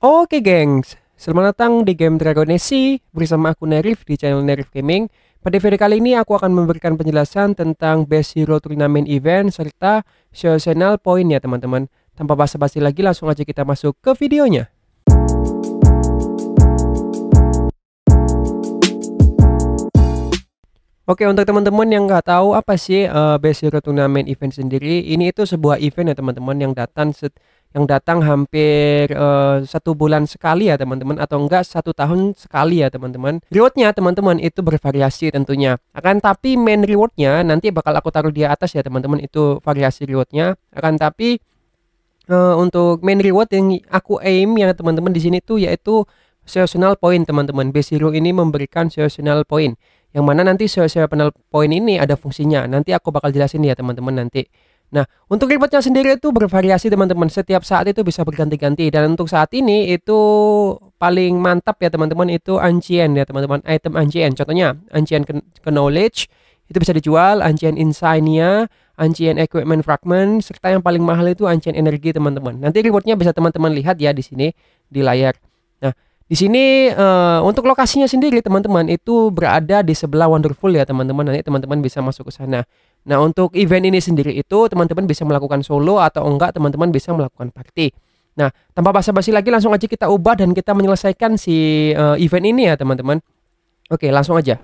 Oke gengs, selamat datang di game Dragon Age bersama aku Nerif di channel Nerif Gaming. Pada video kali ini aku akan memberikan penjelasan tentang Best Hero Tournament Event serta seasonal point ya teman-teman. Tanpa basa-basi lagi langsung aja kita masuk ke videonya. Oke untuk teman-teman yang nggak tahu apa sih uh, Best Hero Tournament Event sendiri, ini itu sebuah event ya teman-teman yang datang set yang datang hampir uh, satu bulan sekali ya teman-teman atau enggak satu tahun sekali ya teman-teman rewardnya teman-teman itu bervariasi tentunya akan tapi main rewardnya nanti bakal aku taruh di atas ya teman-teman itu variasi rewardnya akan tapi uh, untuk main reward yang aku aim ya teman-teman di sini tuh yaitu seasonal point teman-teman base ini memberikan seasonal point yang mana nanti seasonal point ini ada fungsinya nanti aku bakal jelasin ya teman-teman nanti Nah, untuk rewardnya sendiri itu bervariasi teman-teman. Setiap saat itu bisa berganti-ganti. Dan untuk saat ini itu paling mantap ya teman-teman itu ancien ya teman-teman. Item ancien. Contohnya ancien ke knowledge itu bisa dijual. Ancien insignia, ancien equipment fragment, serta yang paling mahal itu ancien energi teman-teman. Nanti rewardnya bisa teman-teman lihat ya di sini di layar. Nah, di sini uh, untuk lokasinya sendiri teman-teman itu berada di sebelah Wonderful ya teman-teman. Nanti teman-teman bisa masuk ke sana. Nah, untuk event ini sendiri itu teman-teman bisa melakukan solo atau enggak teman-teman bisa melakukan party. Nah, tanpa basa-basi lagi langsung aja kita ubah dan kita menyelesaikan si uh, event ini ya, teman-teman. Oke, langsung aja.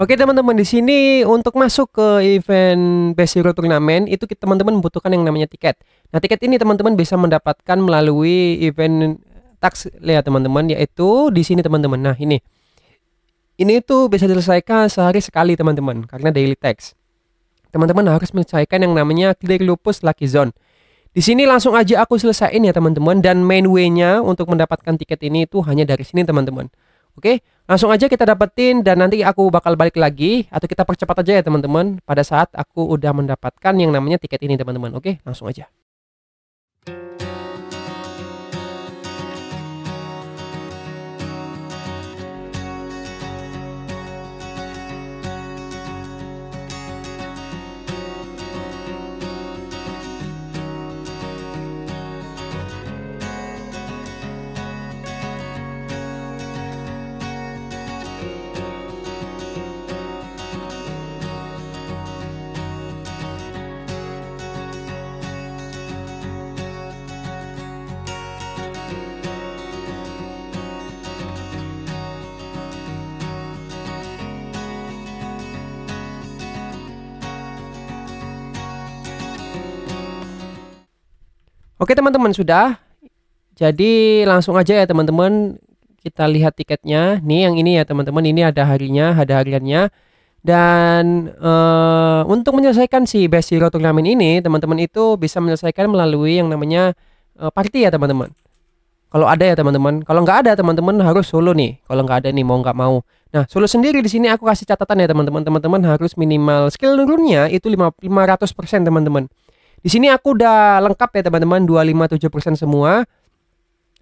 Oke, teman-teman di sini untuk masuk ke event Best Hero Turnamen itu teman-teman membutuhkan yang namanya tiket. Nah, tiket ini teman-teman bisa mendapatkan melalui event tax ya teman-teman yaitu di sini teman-teman. Nah, ini. Ini itu bisa diselesaikan sehari sekali teman-teman karena daily tax teman-teman harus menyelesaikan yang namanya Clear Lupus Lucky Zone. Di sini langsung aja aku selesaiin ya teman-teman dan main way untuk mendapatkan tiket ini itu hanya dari sini teman-teman. Oke, langsung aja kita dapetin dan nanti aku bakal balik lagi atau kita percepat aja ya teman-teman pada saat aku udah mendapatkan yang namanya tiket ini teman-teman. Oke, langsung aja. Oke teman-teman sudah. Jadi langsung aja ya teman-teman kita lihat tiketnya. Nih yang ini ya teman-teman. Ini ada harinya, ada hariannya. Dan uh, untuk menyelesaikan si Best Hero Tournament ini, teman-teman itu bisa menyelesaikan melalui yang namanya uh, party ya teman-teman. Kalau ada ya teman-teman. Kalau nggak ada teman-teman harus solo nih. Kalau nggak ada nih mau nggak mau. Nah solo sendiri di sini aku kasih catatan ya teman-teman. Teman-teman harus minimal skill nurunnya itu 500% teman-teman. Di sini aku udah lengkap ya teman-teman 257% semua.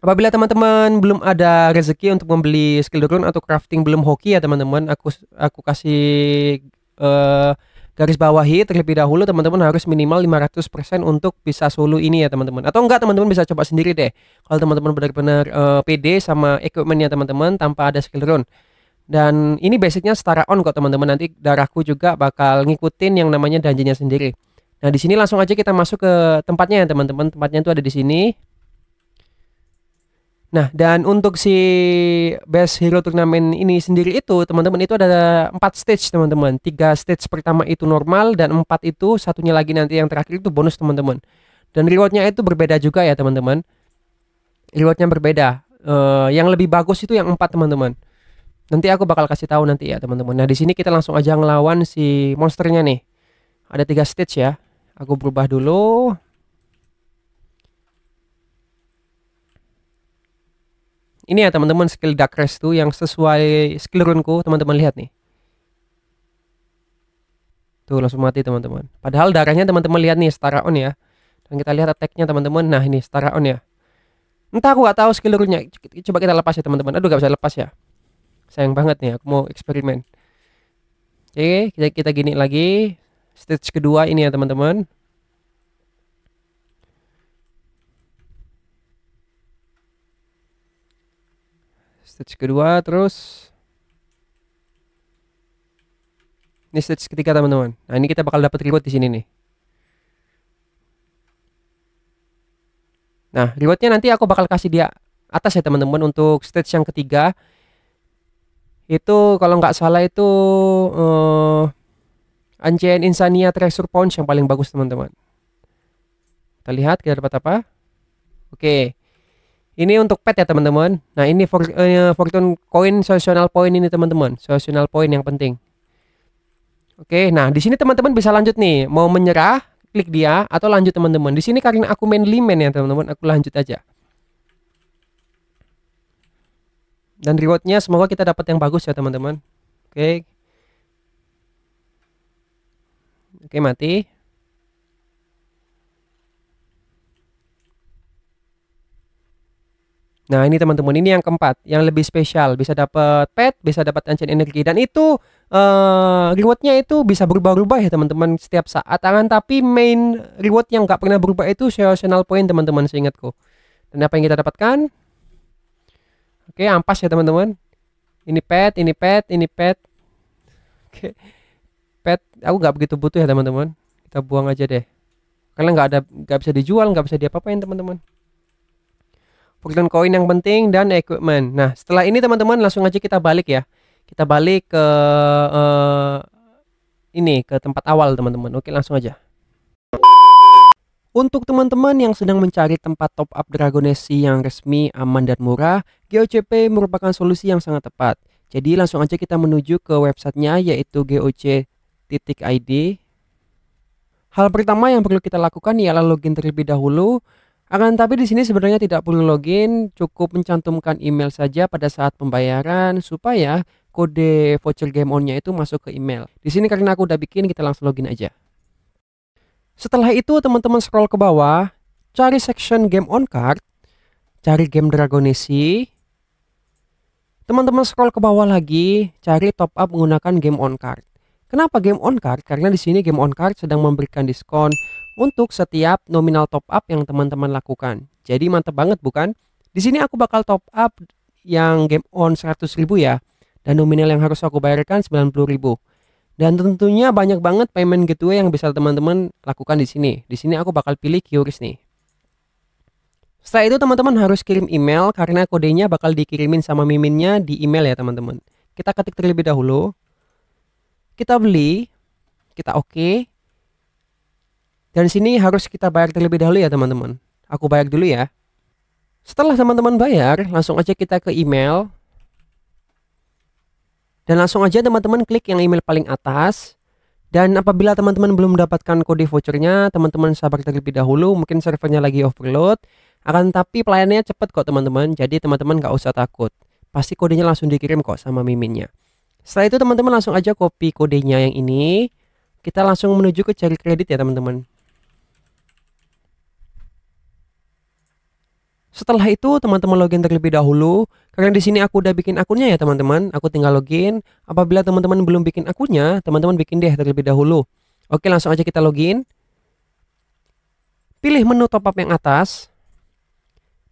Apabila teman-teman belum ada rezeki untuk membeli skill drone atau crafting belum hoki ya teman-teman, aku aku kasih uh, garis bawahi terlebih dahulu teman-teman harus minimal 500% untuk bisa solo ini ya teman-teman atau enggak teman-teman bisa coba sendiri deh kalau teman-teman benar-benar uh, eh, PD sama equipmentnya teman-teman tanpa ada skill drone dan ini basicnya setara on kok teman-teman nanti darahku juga bakal ngikutin yang namanya dungeonnya sendiri Nah, di sini langsung aja kita masuk ke tempatnya ya, teman-teman. Tempatnya itu ada di sini. Nah, dan untuk si Best Hero Turnamen ini sendiri itu, teman-teman itu ada empat stage, teman-teman. Tiga stage pertama itu normal dan empat itu satunya lagi nanti yang terakhir itu bonus, teman-teman. Dan rewardnya itu berbeda juga ya, teman-teman. Rewardnya berbeda. Uh, yang lebih bagus itu yang empat, teman-teman. Nanti aku bakal kasih tahu nanti ya, teman-teman. Nah, di sini kita langsung aja ngelawan si monsternya nih. Ada tiga stage ya. Aku berubah dulu. Ini ya teman-teman skill Dark Rest tuh yang sesuai skill runku teman-teman lihat nih. Tuh langsung mati teman-teman. Padahal darahnya teman-teman lihat nih setara on ya. Dan kita lihat attacknya teman-teman. Nah ini setara on ya. Entah aku gak tahu skill runnya. Coba kita lepas ya teman-teman. Aduh gak bisa lepas ya. Sayang banget nih aku mau eksperimen. Oke, kita, kita gini lagi stage kedua ini ya teman-teman stage kedua terus ini stage ketiga teman-teman nah ini kita bakal dapat reward di sini nih Nah, rewardnya nanti aku bakal kasih dia atas ya teman-teman untuk stage yang ketiga. Itu kalau nggak salah itu uh, Ancien Insania Treasure Punch yang paling bagus teman-teman. Kita lihat kita dapat apa. Oke. Ini untuk pet ya teman-teman. Nah ini for, uh, fortune coin social point ini teman-teman. Social point yang penting. Oke, nah di sini teman-teman bisa lanjut nih. Mau menyerah, klik dia atau lanjut teman-teman. Di sini karena aku main limen ya teman-teman, aku lanjut aja. Dan rewardnya semoga kita dapat yang bagus ya teman-teman. Oke. Oke, mati. Nah, ini teman-teman, ini yang keempat, yang lebih spesial, bisa dapat pet, bisa dapat ancient energi dan itu uh, rewardnya itu bisa berubah-ubah ya, teman-teman, setiap saat. Tangan tapi main reward yang nggak pernah berubah itu seasonal point, teman-teman, seingatku. Dan apa yang kita dapatkan? Oke, ampas ya, teman-teman. Ini pet, ini pet, ini pet. Oke pet aku nggak begitu butuh ya teman-teman kita buang aja deh karena nggak ada nggak bisa dijual nggak bisa diapa-apain teman-teman Pokemon koin yang penting dan equipment nah setelah ini teman-teman langsung aja kita balik ya kita balik ke uh, ini ke tempat awal teman-teman oke langsung aja untuk teman-teman yang sedang mencari tempat top up Dragonesi yang resmi, aman, dan murah, GOCP merupakan solusi yang sangat tepat. Jadi langsung aja kita menuju ke websitenya yaitu goc titik ID. Hal pertama yang perlu kita lakukan ialah login terlebih dahulu. Akan tapi di sini sebenarnya tidak perlu login, cukup mencantumkan email saja pada saat pembayaran supaya kode voucher game on-nya itu masuk ke email. Di sini karena aku udah bikin, kita langsung login aja. Setelah itu teman-teman scroll ke bawah, cari section game on card, cari game Dragonesi. Teman-teman scroll ke bawah lagi, cari top up menggunakan game on card. Kenapa game on card? Karena di sini game on card sedang memberikan diskon untuk setiap nominal top up yang teman-teman lakukan. Jadi mantep banget bukan? Di sini aku bakal top up yang game on 100.000 ya dan nominal yang harus aku bayarkan 90.000. Dan tentunya banyak banget payment gateway yang bisa teman-teman lakukan di sini. Di sini aku bakal pilih QRIS nih. Setelah itu teman-teman harus kirim email karena kodenya bakal dikirimin sama miminnya di email ya teman-teman. Kita ketik terlebih dahulu kita beli kita oke okay. Dan sini harus kita bayar terlebih dahulu ya teman-teman aku bayar dulu ya setelah teman-teman bayar langsung aja kita ke email dan langsung aja teman-teman klik yang email paling atas dan apabila teman-teman belum mendapatkan kode vouchernya, teman-teman sabar terlebih dahulu, mungkin servernya lagi overload. Akan tapi pelayanannya cepat kok teman-teman, jadi teman-teman gak usah takut. Pasti kodenya langsung dikirim kok sama miminnya. Setelah itu teman-teman langsung aja copy kodenya yang ini. Kita langsung menuju ke cari kredit ya teman-teman. Setelah itu teman-teman login terlebih dahulu karena di sini aku udah bikin akunnya ya teman-teman. Aku tinggal login. Apabila teman-teman belum bikin akunnya, teman-teman bikin deh terlebih dahulu. Oke, langsung aja kita login. Pilih menu top up yang atas.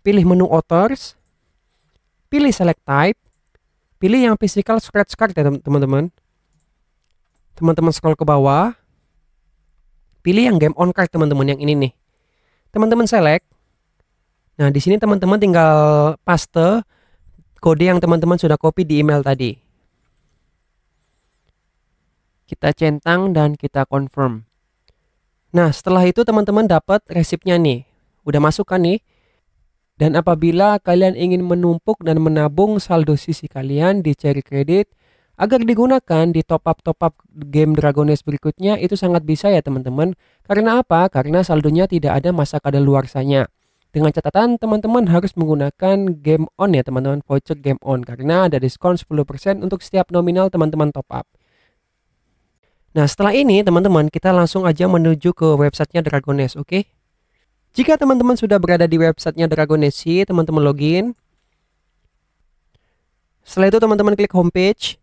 Pilih menu authors. Pilih select type pilih yang physical scratch card ya teman-teman teman-teman scroll ke bawah pilih yang game on card teman-teman yang ini nih teman-teman select nah di sini teman-teman tinggal paste kode yang teman-teman sudah copy di email tadi kita centang dan kita confirm nah setelah itu teman-teman dapat resipnya nih udah masuk kan nih dan apabila kalian ingin menumpuk dan menabung saldo sisi kalian di Cherry kredit agar digunakan di top up top up game Dragon Age berikutnya itu sangat bisa ya teman-teman. Karena apa? Karena saldonya tidak ada masa kadaluarsanya. Dengan catatan teman-teman harus menggunakan game on ya teman-teman, voucher game on karena ada diskon 10% untuk setiap nominal teman-teman top up. Nah setelah ini teman-teman kita langsung aja menuju ke websitenya Dragon Age oke? Okay? Jika teman-teman sudah berada di websitenya Dragonesi, teman-teman login. Setelah itu teman-teman klik homepage.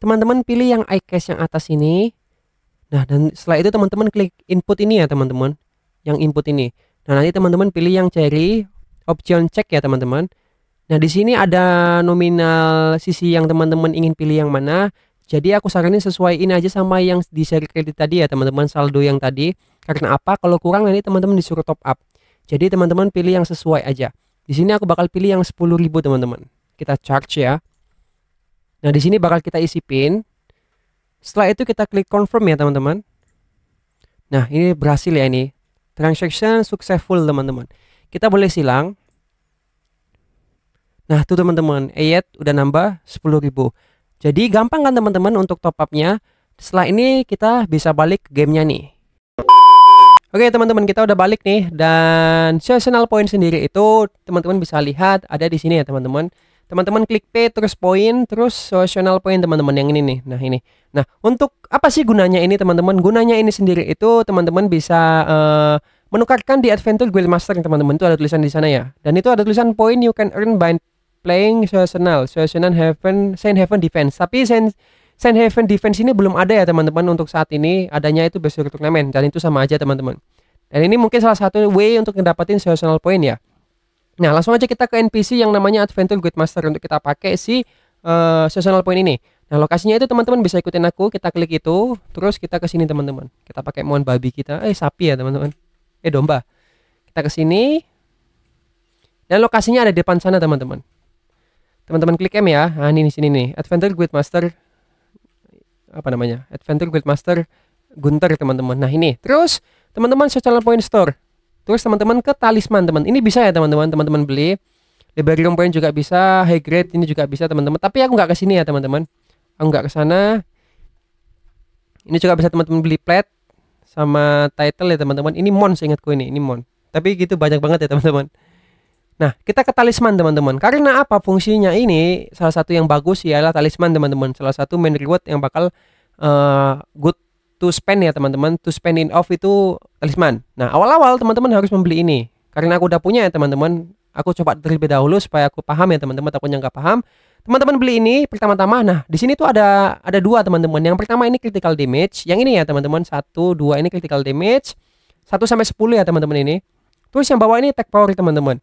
Teman-teman pilih yang iCash yang atas ini. Nah, dan setelah itu teman-teman klik input ini ya teman-teman. Yang input ini. Nah, nanti teman-teman pilih yang cherry, option Check ya teman-teman. Nah, di sini ada nominal sisi yang teman-teman ingin pilih yang mana. Jadi aku saranin sesuaiin aja sama yang di share kredit tadi ya teman-teman saldo yang tadi. Karena apa? Kalau kurang nanti teman-teman disuruh top up. Jadi teman-teman pilih yang sesuai aja. Di sini aku bakal pilih yang 10.000 teman-teman. Kita charge ya. Nah, di sini bakal kita isi pin. Setelah itu kita klik confirm ya teman-teman. Nah, ini berhasil ya ini. Transaction successful teman-teman. Kita boleh silang. Nah, tuh teman-teman, Ayat udah nambah 10.000. Jadi gampang kan teman-teman untuk top up-nya. Setelah ini kita bisa balik ke gamenya nih. Oke teman-teman kita udah balik nih dan seasonal point sendiri itu teman-teman bisa lihat ada di sini ya teman-teman. Teman-teman klik P terus poin terus seasonal point teman-teman yang ini nih. Nah ini. Nah untuk apa sih gunanya ini teman-teman? Gunanya ini sendiri itu teman-teman bisa uh, menukarkan di Adventure Guild Master teman-teman. Itu ada tulisan di sana ya. Dan itu ada tulisan point you can earn by playing seasonal seasonal heaven Saint Heaven Defense. Tapi Saint Heaven defense ini belum ada ya teman-teman untuk saat ini adanya itu besok turnamen dan itu sama aja teman-teman dan ini mungkin salah satu way untuk ngedapatin seasonal point ya nah langsung aja kita ke NPC yang namanya Adventure Master untuk kita pakai si uh, eh, seasonal point ini nah lokasinya itu teman-teman bisa ikutin aku kita klik itu terus kita ke sini teman-teman kita pakai mohon babi kita eh sapi ya teman-teman eh domba kita ke sini dan lokasinya ada di depan sana teman-teman teman-teman klik M ya nah ini di sini nih Adventure Master apa namanya Adventure Guildmaster Gunter teman-teman nah ini terus teman-teman Social Point Store terus teman-teman ke Talisman teman ini bisa ya teman-teman teman-teman beli Liberium Point juga bisa High Grade ini juga bisa teman-teman tapi aku nggak sini ya teman-teman aku nggak sana ini juga bisa teman-teman beli plat sama title ya teman-teman ini mon seingatku ini ini mon tapi gitu banyak banget ya teman-teman Nah, kita ke talisman teman-teman. Karena apa fungsinya ini? Salah satu yang bagus ialah talisman teman-teman. Salah satu main reward yang bakal uh, good to spend ya teman-teman. To spend in off itu talisman. Nah, awal-awal teman-teman harus membeli ini. Karena aku udah punya ya teman-teman. Aku coba terlebih dahulu supaya aku paham ya teman-teman. Takutnya nggak paham. Teman-teman beli ini pertama-tama. Nah, di sini tuh ada ada dua teman-teman. Yang pertama ini critical damage. Yang ini ya teman-teman. Satu, dua ini critical damage. satu sampai sepuluh ya teman-teman ini. Terus yang bawah ini attack power teman-teman.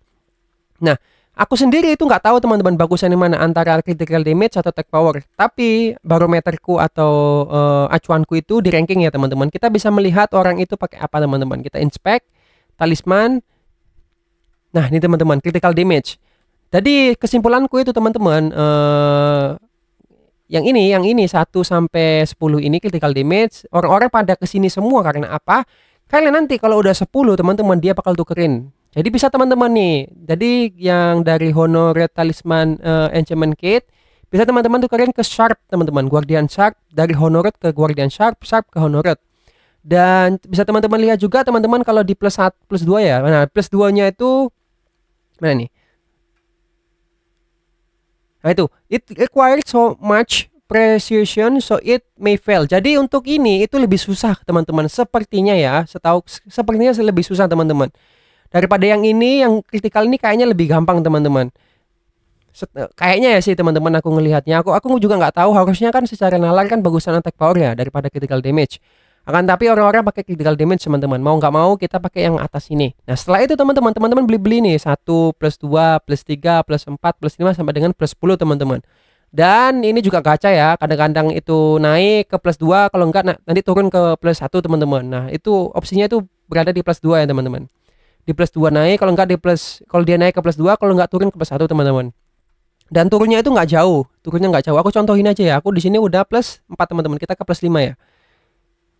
Nah, Aku sendiri itu nggak tahu teman-teman bagusan yang mana antara critical damage atau attack power. Tapi barometerku atau uh, acuanku itu di ranking ya teman-teman. Kita bisa melihat orang itu pakai apa teman-teman. Kita inspect talisman. Nah ini teman-teman critical damage. Jadi kesimpulanku itu teman-teman uh, yang ini yang ini 1 sampai 10 ini critical damage. Orang-orang pada kesini semua karena apa? Karena nanti kalau udah 10 teman-teman dia bakal tukerin jadi bisa teman-teman nih. Jadi yang dari Red talisman uh, eh, enchantment kit bisa teman-teman tuh kalian ke sharp teman-teman. Guardian sharp dari Red ke guardian sharp, sharp ke Red. Dan bisa teman-teman lihat juga teman-teman kalau di plus satu plus dua ya. Nah, plus duanya nya itu mana nih? Nah itu, it requires so much precision so it may fail. Jadi untuk ini itu lebih susah teman-teman sepertinya ya, setahu sepertinya lebih susah teman-teman daripada yang ini yang kritikal ini kayaknya lebih gampang teman-teman eh, kayaknya ya sih teman-teman aku ngelihatnya aku aku juga nggak tahu harusnya kan secara nalar kan bagusan attack power ya daripada critical damage akan tapi orang-orang pakai critical damage teman-teman mau nggak mau kita pakai yang atas ini nah setelah itu teman-teman teman-teman beli-beli nih satu plus dua plus tiga plus empat plus lima sampai dengan plus sepuluh teman-teman dan ini juga kaca ya kadang-kadang itu naik ke plus dua kalau enggak nah, nanti turun ke plus satu teman-teman nah itu opsinya itu berada di plus dua ya teman-teman di plus 2 naik kalau nggak di plus kalau dia naik ke plus 2 kalau nggak turun ke plus 1 teman-teman dan turunnya itu nggak jauh turunnya nggak jauh aku contohin aja ya aku di sini udah plus 4 teman-teman kita ke plus 5 ya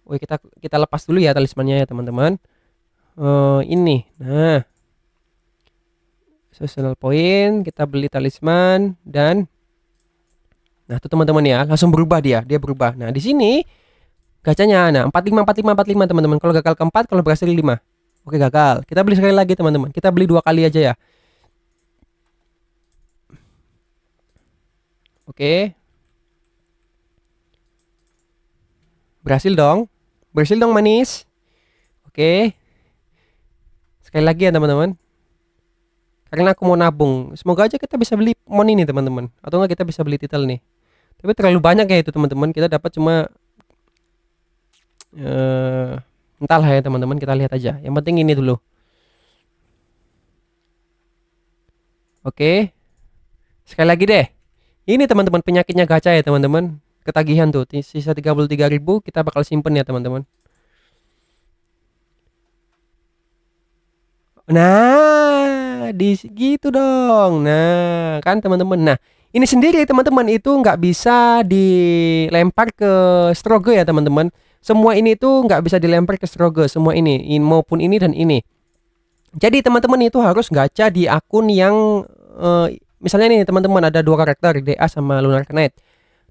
Oke kita kita lepas dulu ya talismannya ya teman-teman uh, ini nah seasonal poin kita beli talisman dan nah tuh teman-teman ya langsung berubah dia dia berubah nah di sini gacanya nah 45 45 45 teman-teman kalau gagal keempat kalau berhasil 5 Oke gagal. Kita beli sekali lagi teman-teman. Kita beli dua kali aja ya. Oke. Berhasil dong. Berhasil dong manis. Oke. Sekali lagi ya teman-teman. Karena aku mau nabung. Semoga aja kita bisa beli money nih teman-teman. Atau enggak kita bisa beli title nih. Tapi terlalu banyak ya itu teman-teman. Kita dapat cuma... Uh, entahlah ya teman-teman kita lihat aja yang penting ini dulu oke sekali lagi deh ini teman-teman penyakitnya gacha ya teman-teman ketagihan tuh sisa ribu kita bakal simpen ya teman-teman nah di gitu dong nah kan teman-teman nah ini sendiri teman-teman itu nggak bisa dilempar ke strogo ya teman-teman semua ini tuh nggak bisa dilempar ke strogo semua ini in, maupun ini dan ini jadi teman-teman itu harus gacha di akun yang uh, misalnya nih teman-teman ada dua karakter DA sama Lunar Knight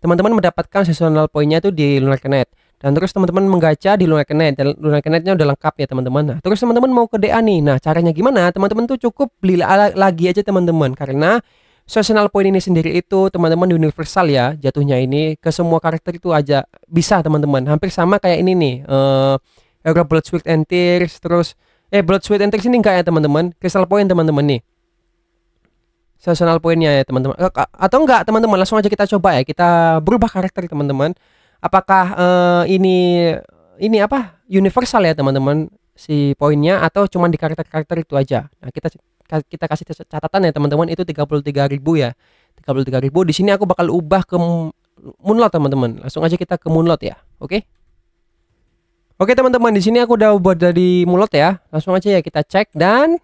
teman-teman mendapatkan seasonal poinnya tuh di Lunar Knight dan terus teman-teman menggacha di Lunar Knight dan Lunar knightnya udah lengkap ya teman-teman nah terus teman-teman mau ke DA nih nah caranya gimana teman-teman tuh cukup beli lagi aja teman-teman karena Sosial point ini sendiri itu teman-teman universal ya jatuhnya ini ke semua karakter itu aja bisa teman-teman. Hampir sama kayak ini nih. Eh uh, Blood Sweat and Tears terus eh Blood Sweat and Tears ini enggak ya teman-teman. Crystal point teman-teman nih. Sosial pointnya ya teman-teman. Eh, atau enggak teman-teman langsung aja kita coba ya. Kita berubah karakter teman-teman. Apakah uh, ini ini apa? Universal ya teman-teman si poinnya atau cuma di karakter-karakter itu aja. Nah, kita kita kasih catatan ya teman-teman itu 33.000 ya. 33.000 di sini aku bakal ubah ke Moonlot teman-teman. Langsung aja kita ke Moonlot ya. Oke. Okay? Oke teman-teman, di sini aku udah buat dari Moonlot ya. Langsung aja ya kita cek dan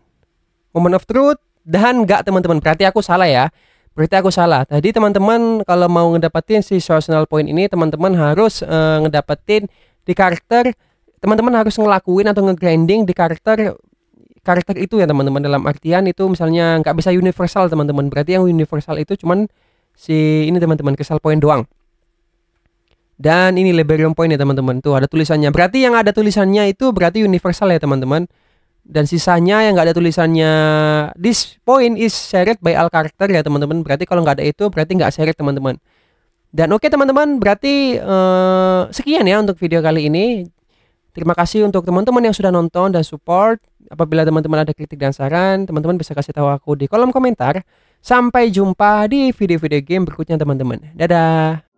moment of truth dan enggak teman-teman. Berarti aku salah ya. Berarti aku salah. Tadi teman-teman kalau mau ngedapetin si seasonal point ini teman-teman harus uh, ngedapetin di karakter teman-teman harus ngelakuin atau ngegrinding di karakter karakter itu ya teman-teman dalam artian itu misalnya nggak bisa universal teman-teman berarti yang universal itu cuman si ini teman-teman kesal poin doang dan ini Liberium point ya teman-teman tuh ada tulisannya berarti yang ada tulisannya itu berarti universal ya teman-teman dan sisanya yang nggak ada tulisannya this point is shared by all character ya teman-teman berarti kalau nggak ada itu berarti nggak shared teman-teman dan oke okay, teman-teman berarti uh, sekian ya untuk video kali ini terima kasih untuk teman-teman yang sudah nonton dan support Apabila teman-teman ada kritik dan saran, teman-teman bisa kasih tahu aku di kolom komentar. Sampai jumpa di video-video game berikutnya teman-teman. Dadah!